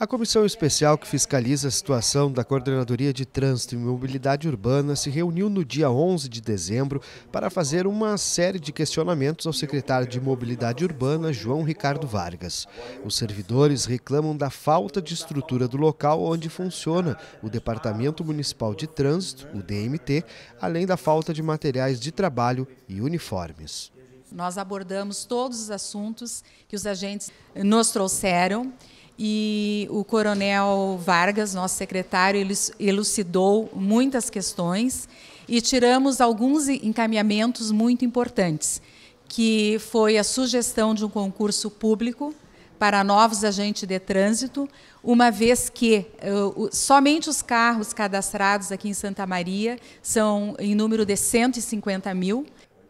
A comissão especial que fiscaliza a situação da Coordenadoria de Trânsito e Mobilidade Urbana se reuniu no dia 11 de dezembro para fazer uma série de questionamentos ao secretário de Mobilidade Urbana, João Ricardo Vargas. Os servidores reclamam da falta de estrutura do local onde funciona o Departamento Municipal de Trânsito, o DMT, além da falta de materiais de trabalho e uniformes. Nós abordamos todos os assuntos que os agentes nos trouxeram e o coronel Vargas, nosso secretário, elucidou muitas questões e tiramos alguns encaminhamentos muito importantes, que foi a sugestão de um concurso público para novos agentes de trânsito, uma vez que uh, somente os carros cadastrados aqui em Santa Maria são em número de 150 mil,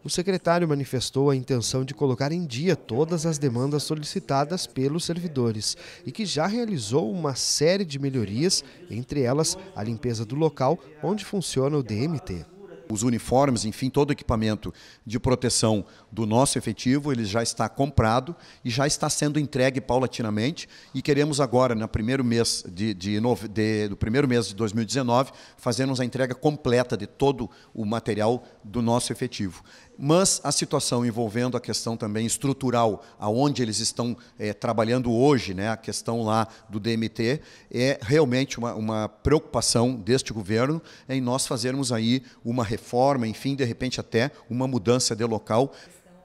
o secretário manifestou a intenção de colocar em dia todas as demandas solicitadas pelos servidores e que já realizou uma série de melhorias, entre elas a limpeza do local onde funciona o DMT os uniformes, enfim, todo o equipamento de proteção do nosso efetivo, ele já está comprado e já está sendo entregue paulatinamente. E queremos agora, no primeiro mês de, de, de do primeiro mês de 2019, fazermos a entrega completa de todo o material do nosso efetivo mas a situação envolvendo a questão também estrutural, aonde eles estão é, trabalhando hoje, né, a questão lá do DMT, é realmente uma, uma preocupação deste governo em nós fazermos aí uma reforma reforma, enfim, de repente até uma mudança de local.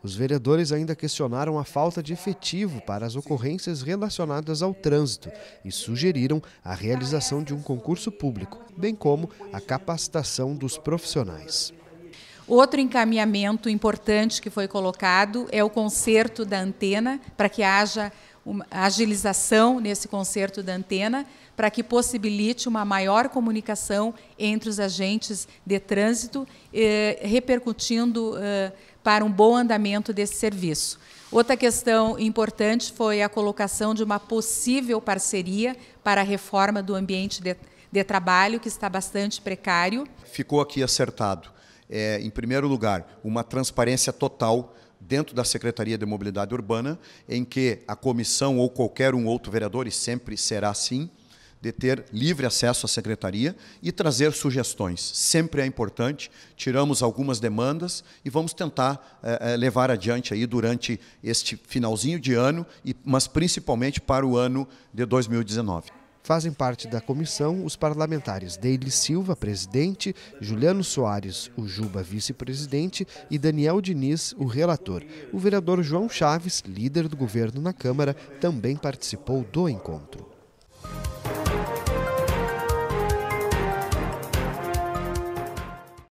Os vereadores ainda questionaram a falta de efetivo para as ocorrências relacionadas ao trânsito e sugeriram a realização de um concurso público, bem como a capacitação dos profissionais. Outro encaminhamento importante que foi colocado é o conserto da antena para que haja uma agilização nesse conserto da antena para que possibilite uma maior comunicação entre os agentes de trânsito, eh, repercutindo eh, para um bom andamento desse serviço. Outra questão importante foi a colocação de uma possível parceria para a reforma do ambiente de, de trabalho, que está bastante precário. Ficou aqui acertado é, em primeiro lugar, uma transparência total dentro da Secretaria de Mobilidade Urbana, em que a comissão ou qualquer um outro vereador, e sempre será assim, de ter livre acesso à secretaria e trazer sugestões. Sempre é importante, tiramos algumas demandas e vamos tentar é, é, levar adiante aí durante este finalzinho de ano, e, mas principalmente para o ano de 2019. Fazem parte da comissão os parlamentares Deile Silva, presidente, Juliano Soares, o Juba, vice-presidente, e Daniel Diniz, o relator. O vereador João Chaves, líder do governo na Câmara, também participou do encontro.